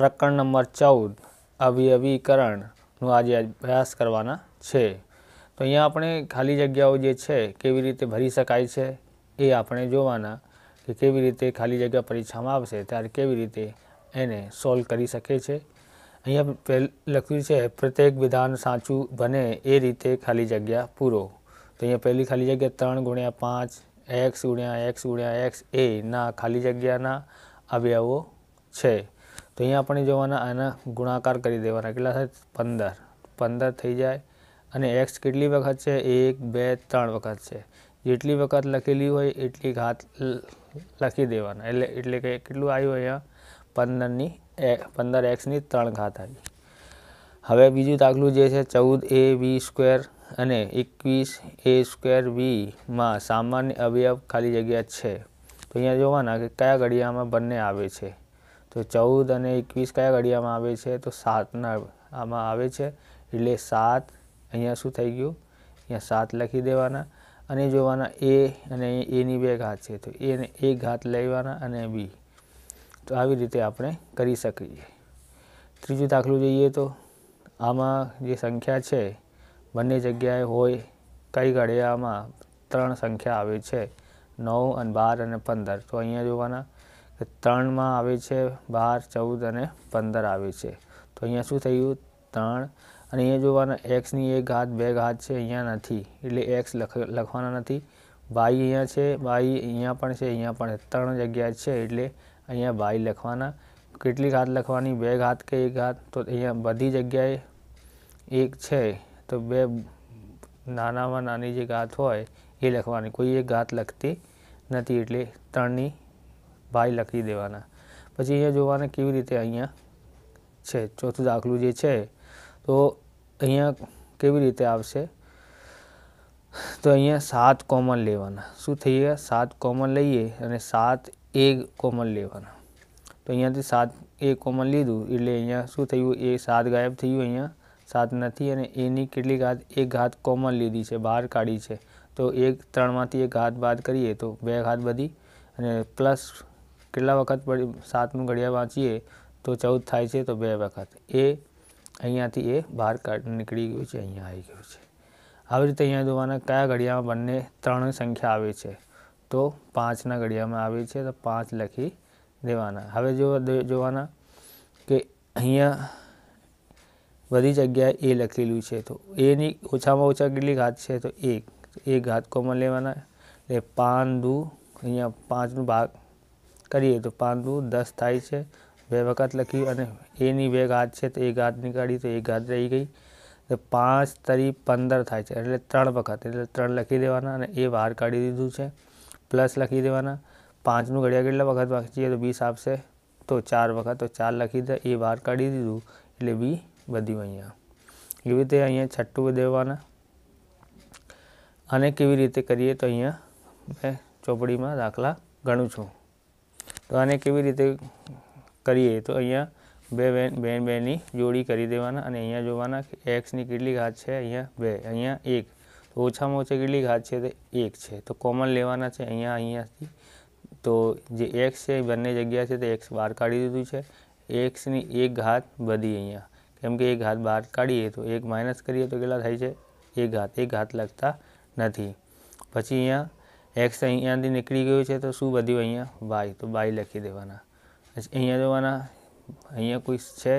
પ્રકરણ નંબર ચૌદ અવયવીકરણનો આજે અભ્યાસ કરવાના છે તો અહીંયા આપણે ખાલી જગ્યાઓ જે છે કેવી રીતે ભરી શકાય છે એ આપણે જોવાના કે કેવી રીતે ખાલી જગ્યા પરીક્ષામાં આવશે ત્યારે કેવી રીતે એને સોલ્વ કરી શકે છે અહીંયા પહેલ લખ્યું છે પ્રત્યેક વિધાન સાચું બને એ રીતે ખાલી જગ્યા પૂરો તો અહીંયા પહેલી ખાલી જગ્યા ત્રણ ગુણ્યા પાંચ એક્સ ગુણ્યા એક્સ ગુણ્યા એક્સ એના ખાલી જગ્યાના અવયવો છે તો અહીંયા આપણે જોવાના આના ગુણાકાર કરી દેવાના કેટલા થાય પંદર પંદર થઈ જાય અને એક્સ કેટલી વખત છે એક બે ત્રણ વખત છે જેટલી વખત લખેલી હોય એટલી ઘાત લખી દેવાના એટલે એટલે કે કેટલું આવ્યું અહીંયા પંદરની પંદર એક્સની ત્રણ ઘાત આવી હવે બીજું દાખલું જે છે ચૌદ એ વી સ્ક્વેર અને એકવીસ એ સ્ક્વેર વીમાં સામાન્ય અવયવ ખાલી જગ્યા છે તો અહીંયા જોવાના કે કયા ઘડિયામાં બંને આવે છે તો ચૌદ અને એકવીસ કયા ઘડિયામાં આવે છે તો સાતના આમાં આવે છે એટલે સાત અહીંયા શું થઈ ગયું અહીંયા સાત લખી દેવાના અને જોવાના એ અને એની બે ઘાત છે તો એને એ ઘાત લેવાના અને બી તો આવી રીતે આપણે કરી શકીએ ત્રીજું દાખલું જોઈએ તો આમાં જે સંખ્યા છે બંને જગ્યાએ હોય કઈ ઘડિયામાં ત્રણ સંખ્યા આવે છે નવ અને બાર અને પંદર તો અહીંયા જોવાના ત્રણમાં આવે છે બાર ચૌદ અને પંદર આવે છે તો અહીંયા શું થયું ત્રણ અને અહીંયા જોવાના એક્સની એક ઘાત બે ઘાત છે અહીંયા નથી એટલે એક્સ લખવાના નથી બાઈ અહીંયા છે બાઈ અહીંયા પણ છે અહીંયા પણ ત્રણ જગ્યા છે એટલે અહીંયા બાઈ લખવાના કેટલી ઘાત લખવાની બે ઘાત કે એક ઘાત તો અહીંયા બધી જગ્યાએ એક છે તો બે નાનામાં નાની જે ઘાત હોય એ લખવાની કોઈ એક ઘાત લખતી નથી એટલે ત્રણની ભાઈ લખી દેવાના પછી અહીંયા જોવાના કેવી રીતે અહીંયા છે ચોથું દાખલું જે છે તો અહીંયા કેવી રીતે આવશે તો અહીંયા સાત કોમન લેવાના શું થઈ ગયા સાત કોમન લઈએ અને સાત એ કોમન લેવાના તો અહીંયાથી સાત એ કોમન લીધું એટલે અહીંયા શું થયું એ સાત ગાયબ થયું અહીંયા સાત નથી અને એની કેટલી ઘાત એક ઘાત કોમન લીધી છે બહાર કાઢી છે તો એક ત્રણમાંથી એક ઘાત બાદ કરીએ તો બે ઘાત બધી અને પ્લસ કેટલા વખત સાતનું ઘડિયા વાંચીએ તો ચૌદ થાય છે તો બે વખત એ અહીંયાથી એ બહાર નીકળી ગયું છે અહીંયા આવી ગયું છે આવી રીતે અહીંયા જોવાના કયા ઘડિયામાં બંને ત્રણ સંખ્યા આવે છે તો પાંચના ઘડિયામાં આવે છે તો પાંચ લખી દેવાના હવે જો જોવાના કે અહીંયા બધી જગ્યાએ એ લખેલું છે તો એની ઓછામાં ઓછા કેટલી ઘાત છે તો એક એક ઘાત કોમન લેવાના એટલે પાન દુ અહીંયા પાંચનું ભાગ કરીએ તો પાંદડું દસ થાય છે બે વખત લખ્યું અને એની બે ઘાત છે તો એ ઘાત નીકાળી તો એ ઘાત રહી ગઈ તો પાંચ તરી પંદર થાય છે એટલે ત્રણ વખત એટલે ત્રણ લખી દેવાના અને એ બહાર કાઢી દીધું છે પ્લસ લખી દેવાના પાંચનું ઘડિયા કેટલા વખત વાંચીએ તો વીસ આપશે તો ચાર વખત તો ચાર લખી દે એ બહાર કાઢી દીધું એટલે બી બધું અહીંયા એવી રીતે અહીંયા છઠ્ઠું દેવાના અને કેવી રીતે કરીએ તો અહીંયા મેં ચોપડીમાં દાખલા ગણું છું તો આને કેવી રીતે કરીએ તો અહીંયા બે બેન બેન બેની જોડી કરી દેવાના અને અહીંયા જોવાના એક્સની કેટલી ઘાત છે અહીંયા બે અહીંયા એક તો ઓછામાં ઓછી કેટલી ઘાત છે તો એક છે તો કોમન લેવાના છે અહીંયા અહીંયાથી તો જે એક્સ છે બંને જગ્યા છે તે એક્સ બહાર કાઢી દીધું છે એક્સની એક ઘાત બધી અહીંયા કેમ કે એક ઘાત બહાર કાઢીએ તો એક માઇનસ કરીએ તો કેટલા થાય છે એક ઘાત એક ઘાત લગતા નથી પછી અહીંયા x એ અહીંયા ની નીકળી ગયો છે તો શું બધી અહીંયા y તો y લખી દેવાના અચ્છા અહીંયા દેવાના અહીંયા કોઈ છે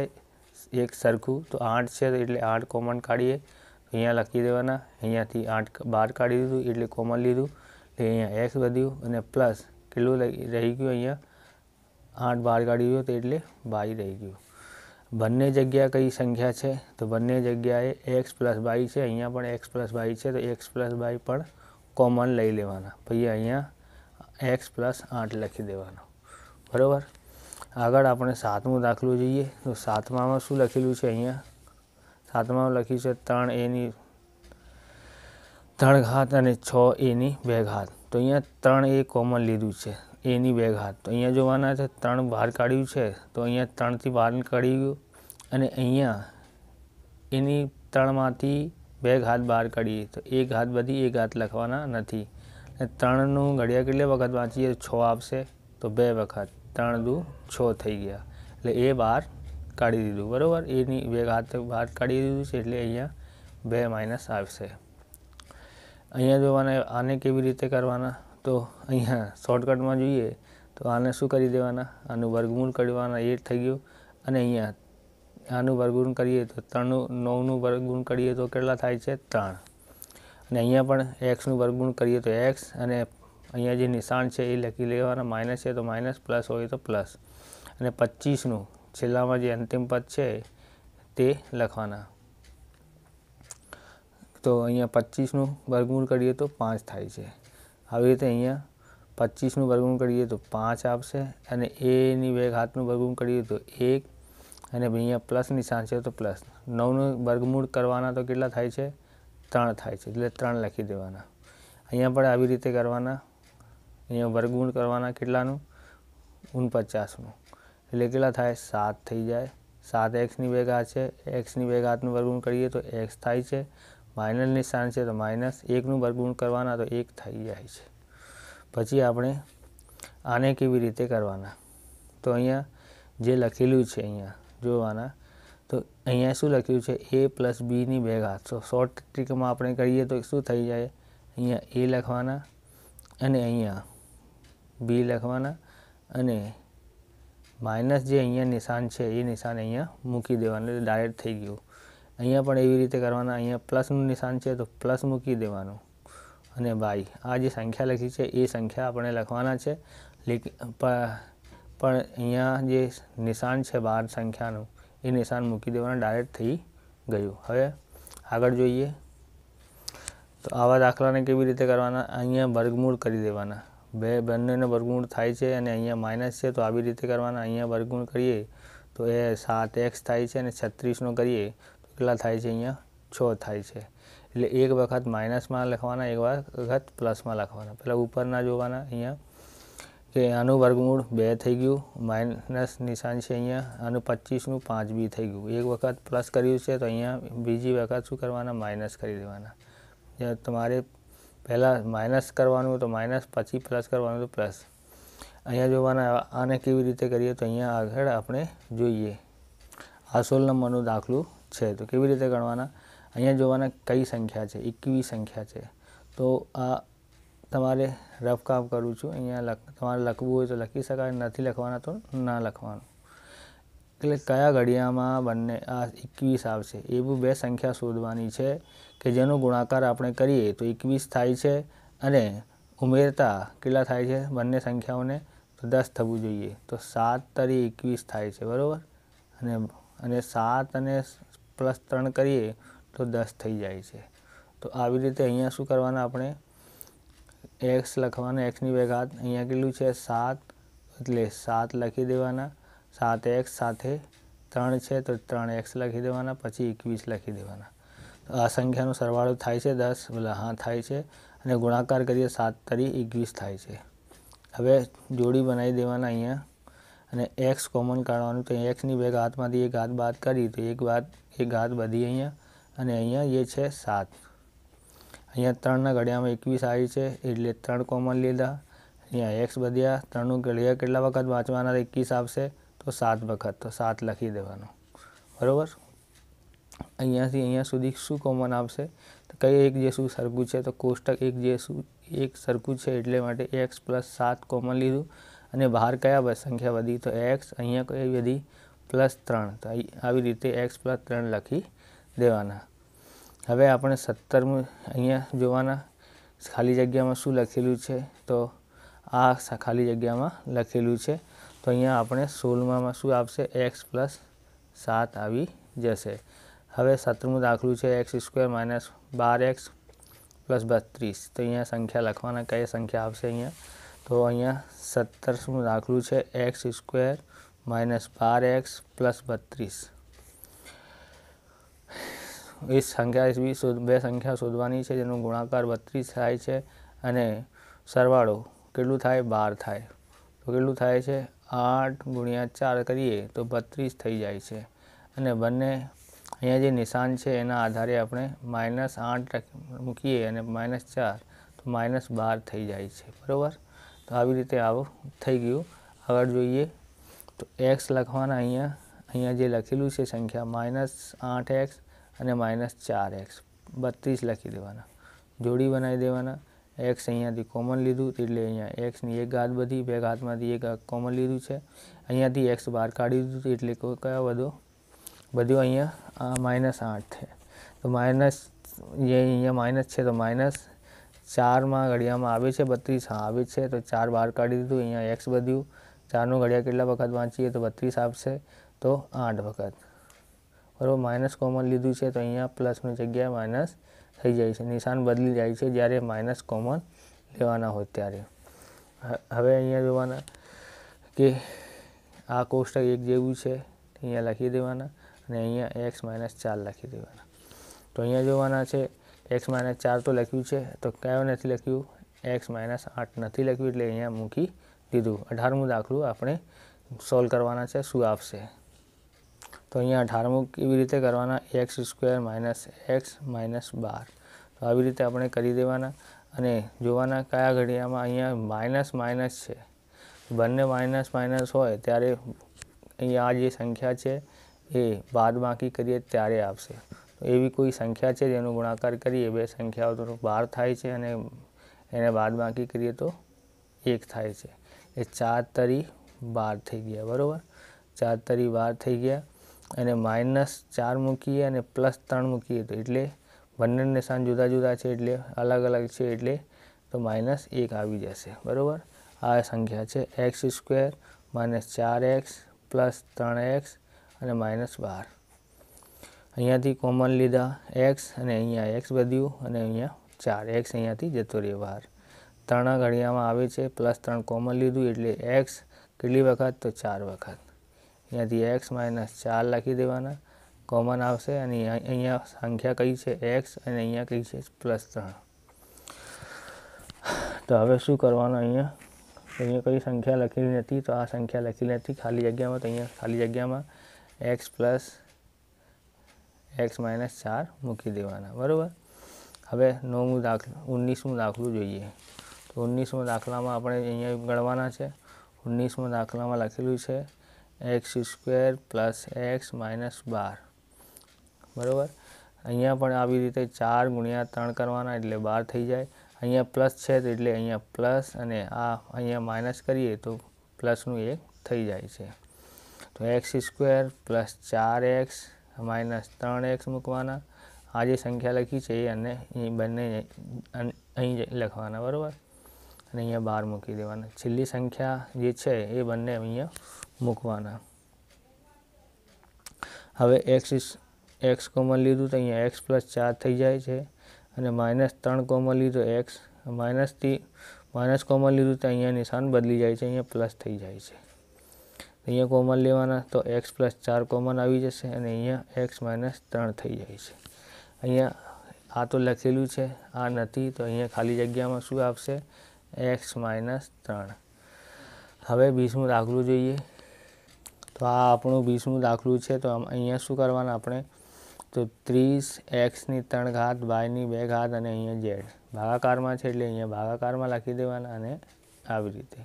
એક સરખું તો 8 છે એટલે 8 કોમન કાઢીએ અહીંયા લખી દેવાના અહીંયાથી 8 બહાર કાઢ્યું તો એટલે કોમન લીધું એટલે અહીંયા x વધ્યો અને પ્લસ કેટલો રહી ગયો અહીંયા 8 બહાર કાઢ્યું તો એટલે 22 રહી ગયો બનنے જગ્યા કઈ સંખ્યા છે તો બનنے જગ્યાએ x + y છે અહીંયા પણ x + y છે તો x + y પણ કોમન લઈ લેવાના પછી અહીંયા એક્સ પ્લસ આઠ લખી દેવાનો બરાબર આગળ આપણે સાતમું દાખલું જોઈએ તો સાતમામાં શું લખેલું છે અહીંયા સાતમામાં લખ્યું છે ત્રણ એની ત્રણ ઘાત અને છ એની બે ઘાત તો અહીંયા ત્રણ એ કોમન લીધું છે એની બે ઘાત તો અહીંયા જોવાના છે ત્રણ બહાર કાઢ્યું છે તો અહીંયા ત્રણથી બહાર કાઢી ગયું અને અહીંયા એની ત્રણમાંથી બે હાથ બહાર કાઢીએ તો એક હાથ બધી એક હાથ લખવાના નથી અને ત્રણનું ઘડિયા કેટલી વખત વાંચીએ છ આવશે તો બે વખત ત્રણ દુ છ થઈ ગયા એટલે એ બહાર કાઢી દીધું બરાબર એની બે હાથ બહાર કાઢી દીધું છે એટલે અહીંયા બે માઇનસ આવશે અહીંયા જોવાના આને કેવી રીતે કરવાના તો અહીંયા શોર્ટકટમાં જોઈએ તો આને શું કરી દેવાના આનું વર્ગમૂળ કરવાના એ થઈ ગયું અને અહીંયા આનું વર્ગુણ કરીએ તો ત્રણનું નવનું વર્ગગુણ કરીએ તો કેટલા થાય છે ત્રણ અને અહીંયા પણ એક્સનું વર્ગુણ કરીએ તો એક્સ અને અહીંયા જે નિશાન છે એ લખી લેવાના માઇનસ છે તો માઇનસ પ્લસ હોય તો પ્લસ અને પચીસનું છેલ્લામાં જે અંતિમ પદ છે તે લખવાના તો અહીંયા પચીસનું વર્ગમૂળ કરીએ તો પાંચ થાય છે આવી રીતે અહીંયા પચીસનું વર્ગુણ કરીએ તો પાંચ આપશે અને એની બે ઘાતનું વર્ગુણ કરીએ તો એક અને અહીંયા પ્લસ નિશાન છે તો પ્લસ નવનું વર્ગમૂળ કરવાના તો કેટલા થાય છે ત્રણ થાય છે એટલે ત્રણ લખી દેવાના અહીંયા પણ આવી રીતે કરવાના અહીંયા વર્ગમૂળ કરવાના કેટલાનું ઓગણપચાસનું એટલે કેટલા થાય સાત થઈ જાય સાત એક્સની બે ઘાત છે એક્સની બે ઘાતનું વર્ગમૂળ કરીએ તો એક્સ થાય છે માઇનસ નિશાન છે તો માઇનસ એકનું વર્ગમૂળ કરવાના તો એક થઈ જાય છે પછી આપણે આને કેવી રીતે કરવાના તો અહીંયા જે લખેલું છે અહીંયા જોવાના તો અહીંયા શું લખ્યું છે એ પ્લસ બીની બે ઘાત સો શોર્ટ ટ્રીકમાં આપણે કરીએ તો શું થઈ જાય અહીંયા એ લખવાના અને અહીંયા બી લખવાના અને માઇનસ જે અહીંયા નિશાન છે એ નિશાન અહીંયા મૂકી દેવાનું એટલે ડાયરેક્ટ થઈ ગયું અહીંયા પણ એવી રીતે કરવાના અહીંયા પ્લસનું નિશાન છે તો પ્લસ મૂકી દેવાનું અને બાય આ જે સંખ્યા લખી છે એ સંખ્યા આપણે લખવાના છે પણ અહીંયા જે નિશાન છે બાર સંખ્યાનું એ નિશાન મૂકી દેવાનું ડાયરેક્ટ થઈ ગયું હવે આગળ જોઈએ તો આવા દાખલાને કેવી રીતે કરવાના અહીંયા વર્ગમૂળ કરી દેવાના બે બંનેને વર્ગમૂળ થાય છે અને અહીંયા માઇનસ છે તો આવી રીતે કરવાના અહીંયા વર્ગમૂળ કરીએ તો એ સાત એક્સ થાય છે અને છત્રીસનો કરીએ તો કેટલા થાય છે અહીંયા છ થાય છે એટલે એક વખત માઇનસમાં લખવાના એક વખત પ્લસમાં લખવાના પહેલાં ઉપરના જોવાના અહીંયા કે આનું વર્ગમૂળ બે થઈ ગયું માઇનસ નિશાન છે અહીંયા આનું પચીસનું પાંચ બી થઈ ગયું એક વખત પ્લસ કર્યું છે તો અહીંયા બીજી વખત શું કરવાના માઇનસ કરી દેવાના તમારે પહેલાં માઇનસ કરવાનું તો માઇનસ પછી પ્લસ કરવાનું તો પ્લસ અહીંયા જોવાના આને કેવી રીતે કરીએ તો અહીંયા આગળ આપણે જોઈએ આ સોળ નંબરનું દાખલું છે તો કેવી રીતે ગણવાના અહીંયા જોવાના કઈ સંખ્યા છે એકવી સંખ્યા છે તો આ તમારે રફ કામ કરું છું અહીંયા લખ તમારે લખવું હોય તો લખી શકાય નથી લખવાના તો ના લખવાનું એટલે કયા ઘડિયામાં બંને આ એકવીસ આવશે એવું બે સંખ્યા શોધવાની છે કે જેનો ગુણાકાર આપણે કરીએ તો એકવીસ થાય છે અને ઉમેરતા કેટલા થાય છે બંને સંખ્યાઓને તો દસ થવું જોઈએ તો સાત તરી એકવીસ થાય છે બરાબર અને અને સાત અને પ્લસ ત્રણ કરીએ તો દસ થઈ જાય છે તો આવી રીતે અહીંયા શું કરવાના આપણે એક્સ લખવાનું એક્સની બે ઘાત અહીંયા કેટલું છે સાત એટલે સાત લખી દેવાના સાત એક્સ સાથે ત્રણ છે તો ત્રણ એક્સ લખી દેવાના પછી એકવીસ લખી દેવાના તો આ સંખ્યાનો સરવાળો થાય છે દસ એટલે હા થાય છે અને ગુણાકાર કરીએ સાત તરી એકવીસ થાય છે હવે જોડી બનાવી દેવાના અહીંયા અને એક્સ કોમન કાઢવાનું તો એક્સની બે ઘાતમાંથી એક ઘાત બાદ કરી તો એક વાત એક ઘાત બધી અહીંયા અને અહીંયા એ છે સાત અહીંયા ત્રણના ઘડિયામાં એકવીસ આવી છે એટલે ત્રણ કોમન લીધા અહીંયા એક્સ બધ્યા ત્રણનું ઘડિયા કેટલા વખત વાંચવાના એકવીસ આવશે તો સાત વખત તો સાત લખી દેવાનું બરાબર અહીંયાથી અહીંયા સુધી શું કોમન આવશે તો કઈ એક જે શું સરખું છે તો કોષ્ટક એક જે શું એક સરખું છે એટલે માટે એક્સ પ્લસ સાત કોમન લીધું અને બહાર કયા સંખ્યા વધી તો એક્સ અહીંયા કઈ વધી પ્લસ ત્રણ તો આવી રીતે એક્સ પ્લસ ત્રણ લખી દેવાના હવે આપણે સત્તરમું અહીંયા જોવાના ખાલી જગ્યામાં શું લખેલું છે તો આ ખાલી જગ્યામાં લખેલું છે તો અહીંયા આપણે સોળમાં શું આવશે એક્સ પ્લસ સાત આવી જશે હવે સત્તરમું દાખલું છે એક્સ સ્ક્વેર માઇનસ બાર એક્સ પ્લસ બત્રીસ તો અહીંયા સંખ્યા લખવાના કઈ સંખ્યા આવશે અહીંયા તો અહીંયા સત્તરમું દાખલું છે એક્સ સ્ક્વેર માઇનસ બાર એક્સ પ્લસ બત્રીસ એ સંખ્યા વીસ બે સંખ્યા શોધવાની છે જેનો ગુણાકાર બત્રીસ થાય છે અને સરવાળો કેટલું થાય બાર થાય તો કેટલું થાય છે આઠ ગુણ્યા ચાર કરીએ તો બત્રીસ થઈ જાય છે અને બંને અહીંયા જે નિશાન છે એના આધારે આપણે માઇનસ આઠ મૂકીએ અને માઇનસ ચાર તો માઇનસ બાર થઈ જાય છે બરાબર તો આવી રીતે આવું થઈ ગયું આગળ જોઈએ તો એક્સ લખવાના અહીંયા અહીંયા જે લખેલું છે સંખ્યા માઇનસ આઠ એક્સ અને માઇનસ ચાર એક્સ બત્રીસ લખી દેવાના જોડી બનાવી દેવાના એક્સ અહીંયાથી કોમન લીધું એટલે અહીંયા એક્સની એક ઘાત બધી બે ઘાતમાંથી એક કોમન લીધું છે અહીંયાથી એક્સ બહાર કાઢી દીધું એટલે કયો બધો બધું અહીંયા માઇનસ આઠ છે તો માઇનસ જે અહીંયા માઇનસ છે તો માઇનસ ચારમાં ઘડિયામાં આવે છે બત્રીસ હા આવે છે તો ચાર બહાર કાઢી દીધું અહીંયા એક્સ બધ્યું ચારનું ઘડિયા કેટલા વખત વાંચીએ તો બત્રીસ આપશે તો આઠ વખત બરાબર માઇનસ કોમન લીધું છે તો અહીંયા પ્લસની જગ્યાએ માઇનસ થઈ જાય છે નિશાન બદલી જાય છે જ્યારે માઇનસ કોમન લેવાના હોય ત્યારે હવે અહીંયા જોવાના કે આ કોષ્ટક એક જેવું છે અહીંયા લખી દેવાના અને અહીંયા એક્સ માઇનસ ચાર લખી દેવાના તો અહીંયા જોવાના છે એક્સ માઇનસ ચાર તો લખ્યું છે તો કયો નથી લખ્યું એક્સ માઇનસ આઠ નથી લખ્યું એટલે અહીંયા મૂકી દીધું અઢારમું દાખલું આપણે સોલ્વ કરવાના છે શું આપશે તો અહીંયા અઢારમું કેવી રીતે કરવાના x square minus x minus બાર તો આવી રીતે આપણે કરી દેવાના અને જોવાના કયા ઘડિયામાં અહીંયા માઇનસ માઇનસ છે બંને માઇનસ માઇનસ હોય ત્યારે અહીંયા આ જે સંખ્યા છે એ બાદ બાકી કરીએ ત્યારે આવશે તો એવી કોઈ સંખ્યા છે જેનો ગુણાકાર કરીએ બે સંખ્યાઓ તો બાર થાય છે અને એને બાદ બાકી કરીએ તો એક થાય છે એ ચાર તરી બાર થઈ ગયા બરાબર ચાર તરી બાર થઈ ગયા અને માઇનસ ચાર મૂકીએ અને પ્લસ ત્રણ મૂકીએ તો એટલે બંને નિશાન જુદા જુદા છે એટલે અલગ અલગ છે એટલે તો માઇનસ એક આવી જશે બરાબર આ સંખ્યા છે એક્સ સ્ક્વેર માઇનસ ચાર એક્સ પ્લસ ત્રણ એક્સ અને માઇનસ બાર અહીંયાથી કોમન લીધા એક્સ અને અહીંયા એક્સ બધ્યું અને અહીંયા ચાર એક્સ અહીંયાથી જતો રહ્યો બહાર ત્રણ ઘડિયામાં આવે છે પ્લસ ત્રણ કોમન લીધું એટલે એક્સ કેટલી વખત તો ચાર વખત અહીંયાથી એક્સ માઇનસ ચાર લખી દેવાના કોમન આવશે અને અહીંયા સંખ્યા કઈ છે એક્સ અને અહીંયા કઈ છે પ્લસ ત્રણ તો હવે શું કરવાનું અહીંયા અહીંયા કઈ સંખ્યા લખેલી નથી તો આ સંખ્યા લખેલી નથી ખાલી જગ્યામાં તો અહીંયા ખાલી જગ્યામાં એક્સ પ્લસ એક્સ માઇનસ ચાર મૂકી દેવાના બરાબર હવે નવમું દાખલું ઓગણીસમું દાખલું જોઈએ તો ઓગણીસમું દાખલામાં આપણે અહીંયા ગણવાના છે ઓગણીસમું દાખલામાં લખેલું છે x square plus x minus બાર બરાબર અહીંયા પણ આવી રીતે ચાર ગુણ્યા ત્રણ કરવાના એટલે બાર થઈ જાય અહીંયા પ્લસ છે એટલે અહીંયા પ્લસ અને આ અહીંયા માઇનસ કરીએ તો પ્લસનું એક થઈ જાય છે તો એક્સ સ્ક્વેર પ્લસ ચાર એક્સ માઇનસ ત્રણ એક્સ મૂકવાના આ જે સંખ્યા લખી છે એ અને એ બંને અહીં લખવાના બરાબર અને અહીંયા બાર મૂકી દેવાના છેલ્લી સંખ્યા જે છે એ બંને અહીંયા મૂકવાના હવે એક્સ એક્સ કોમન લીધું તો અહીંયા એક્સ પ્લસ ચાર થઈ જાય છે અને માઇનસ ત્રણ કોમન લીધું એક્સ માઇનસથી માઇનસ કોમન લીધું તો અહીંયા નિશાન બદલી જાય છે અહીંયા પ્લસ થઈ જાય છે અહીંયા કોમન લેવાના તો એક્સ પ્લસ ચાર કોમન આવી જશે અને અહીંયા એક્સ માઇનસ ત્રણ થઈ જાય છે અહીંયા આ તો લખેલું છે આ નથી તો અહીંયા ખાલી જગ્યામાં શું આવશે એક્સ માઇનસ ત્રણ હવે બીસમું દાખલું જોઈએ તો આ આપણું બીસમું દાખલું છે તો અહીંયા શું કરવાનું આપણે તો ત્રીસ એક્સની ત્રણ ઘાત બાયની બે ઘાત અને અહીંયા ઝેડ ભાગાકારમાં છે એટલે અહીંયા ભાગાકારમાં લખી દેવાના અને આવી રીતે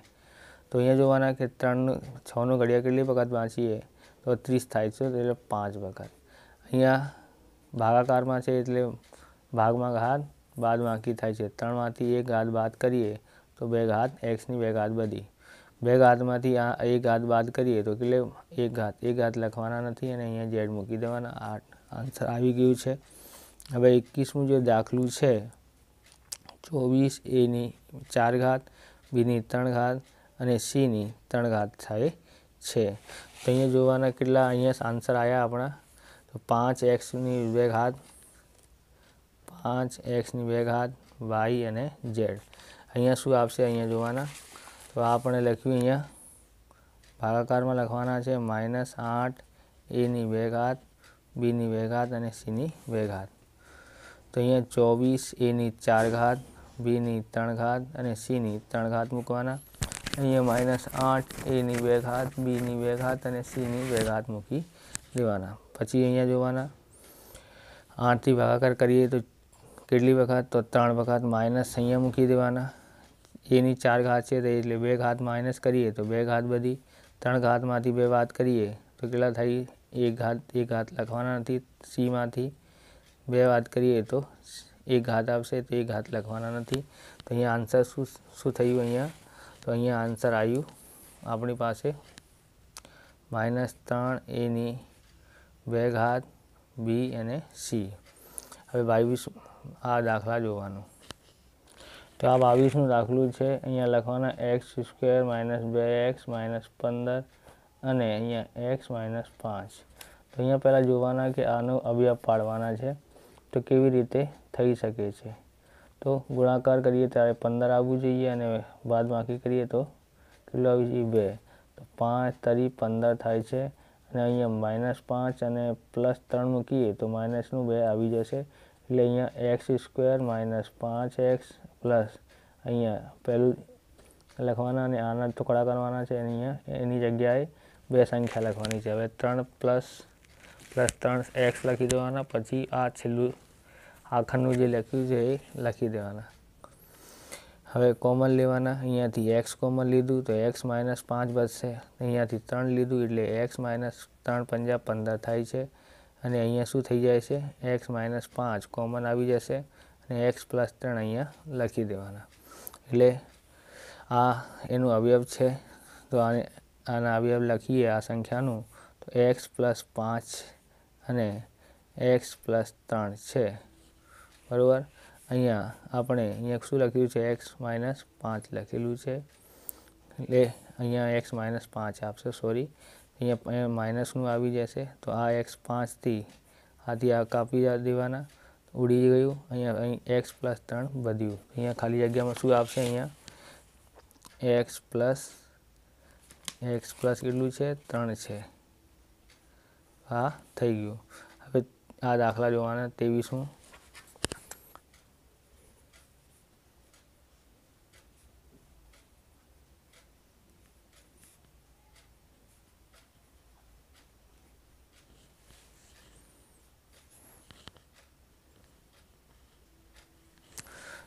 તો અહીંયા જોવાના કે ત્રણ છનું ઘડિયા કેટલી વખત વાંચીએ તો ત્રીસ થાય છે એટલે પાંચ વખત અહીંયા ભાગાકારમાં છે એટલે ભાગમાં ઘાત બાદ વાંકી થાય છે ત્રણમાંથી એક ઘાત બાદ કરીએ તો બે ઘાત એક્સની બે ઘાત બધી બે ઘાતમાંથી આ એક ઘાત બાદ કરીએ તો કેટલે એક ઘાત એક ઘાત લખવાના નથી અને અહીંયા ઝેડ મૂકી દેવાના આઠ આન્સર આવી ગયું છે હવે એકવીસમું જે દાખલું છે ચોવીસ એની ચાર ઘાત બીની ત્રણ ઘાત અને સીની ત્રણ ઘાત થાય છે તો અહીંયા જોવાના કેટલા અહીંયા આન્સર આવ્યા આપણા તો પાંચ એક્સની બે ઘાત પાંચ એક્સની બે ઘાત વાય અને ઝેડ અહીંયા શું આવશે અહીંયા જોવાના તો આ આપણે લખ્યું અહીંયા ભાગાકારમાં લખવાના છે -8 a ની વેગાત b ની વેગાત અને c ની વેગાત તો અહીંયા 24 a ની 4 ઘાત b ની 3 ઘાત અને c ની 3 ઘાત મૂકવાના અહીંયા -8 a ની વેગાત b ની વેગાત અને c ની વેગાત મૂકી દેવાના પછી અહીંયા જોવાના 8 થી ભાગાકાર કરીએ તો કેટલી વખત તો 3 વખત માઈનસ અહીંયા મૂકી દેવાના એની ચાર ઘાત છે એટલે બે ઘાત માઇનસ કરીએ તો બે ઘાત બધી ત્રણ ઘાતમાંથી બે વાત કરીએ તો કેટલા થઈ એક ઘાત એક ઘાત લખવાના નથી સીમાંથી બે વાત કરીએ તો એક ઘાત આવશે તો એક ઘાત લખવાના નથી તો અહીંયા આન્સર શું શું થયું અહીંયા તો અહીંયા આન્સર આવ્યું આપણી પાસે માઇનસ ત્રણ એની બે ઘાત બી અને સી હવે બાવીસ આ દાખલા જોવાનું તો આ બાવીસનું દાખલું છે અહીંયા લખવાના એક્સ સ્ક્વેર માઇનસ બે એક્સ માઇનસ પંદર અને અહીંયા એક્સ માઇનસ પાંચ તો અહીંયા પહેલાં જોવાના કે આનો અવયવ પાડવાના છે તો કેવી રીતે થઈ શકે છે તો ગુણાકાર કરીએ ત્યારે પંદર આવવું જોઈએ અને બાદ બાકી કરીએ તો કેટલું આવી છે બે તો પાંચ તરી પંદર થાય છે અને અહીંયા માઇનસ પાંચ અને પ્લસ ત્રણ મૂકીએ તો માઇનસનું બે આવી જશે એટલે અહીંયા એક્સ સ્ક્વેર માઇનસ પાંચ એક્સ પ્લસ અહીંયા પહેલું લખવાના અને આના ટુકડા કરવાના છે અહીંયા એની જગ્યાએ બે સંખ્યા લખવાની છે હવે ત્રણ પ્લસ પ્લસ ત્રણ એક્સ લખી દેવાના પછી આ છેલ્લું આખરનું જે લખ્યું છે એ લખી દેવાના હવે કોમન લેવાના અહીંયાથી એક્સ કોમન લીધું તો એક્સ માઇનસ પાંચ વધશે અહીંયાથી ત્રણ લીધું એટલે એક્સ માઇનસ ત્રણ પંજાબ પંદર થાય છે અને અહીંયા શું થઈ જાય છે એક્સ માઇનસ પાંચ કોમન આવી જશે અને એક્સ પ્લસ ત્રણ અહીંયા લખી દેવાના એટલે આ એનું અવયવ છે તો આને આના અવયવ લખીએ આ સંખ્યાનું તો એક્સ પ્લસ પાંચ અને એક્સ પ્લસ ત્રણ છે બરાબર અહીંયા આપણે અહીંયા શું લખ્યું છે એક્સ માઇનસ પાંચ લખેલું છે એટલે અહીંયા એક્સ માઇનસ પાંચ આપશે સોરી અહીંયા માઇનસનું આવી જશે તો આ એક્સ પાંચથી આથી આ કાપી દેવાના ઉડી ગયું અહીંયા અહીં એક્સ પ્લસ ત્રણ વધ્યું અહીંયા ખાલી જગ્યામાં શું આવશે અહીંયા એક્સ પ્લસ એક્સ પ્લસ કેટલું છે ત્રણ છે આ થઈ ગયું હવે આ દાખલા જોવાના તેવીસું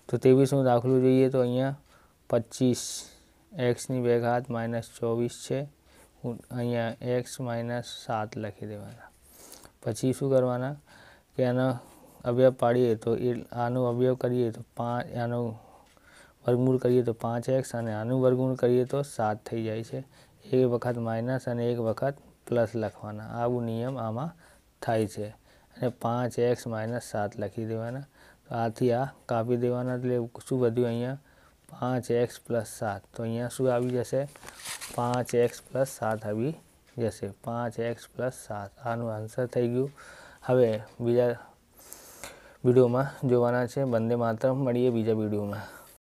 તો ત્રેવીસનું દાખલું જોઈએ તો અહીંયા પચીસ એક્સની બે ઘાત માઇનસ ચોવીસ છે અહીંયા એક્સ માઇનસ સાત લખી દેવાના પછી શું કરવાના કે આનો અવયવ પાડીએ તો એ આનો અવયવ કરીએ તો પાંચ આનો વર્ગમૂળ કરીએ તો પાંચ એક્સ અને આનું વર્ગમૂળ કરીએ તો સાત થઈ જાય છે એક વખત માઇનસ અને એક વખત પ્લસ લખવાના આવું નિયમ આમાં થાય છે અને પાંચ એક્સ માઇનસ સાત લખી દેવાના આથી આ કાપી દેવાના એટલે શું વધ્યું અહીંયા પાંચ એક્સ પ્લસ સાત તો અહીંયા શું આવી જશે પાંચ એક્સ પ્લસ સાત આવી જશે પાંચ એક્સ પ્લસ સાત આનું આન્સર થઈ ગયું હવે બીજા વિડીયોમાં જોવાના છે બંને માત્ર મળીએ બીજા વિડીયોમાં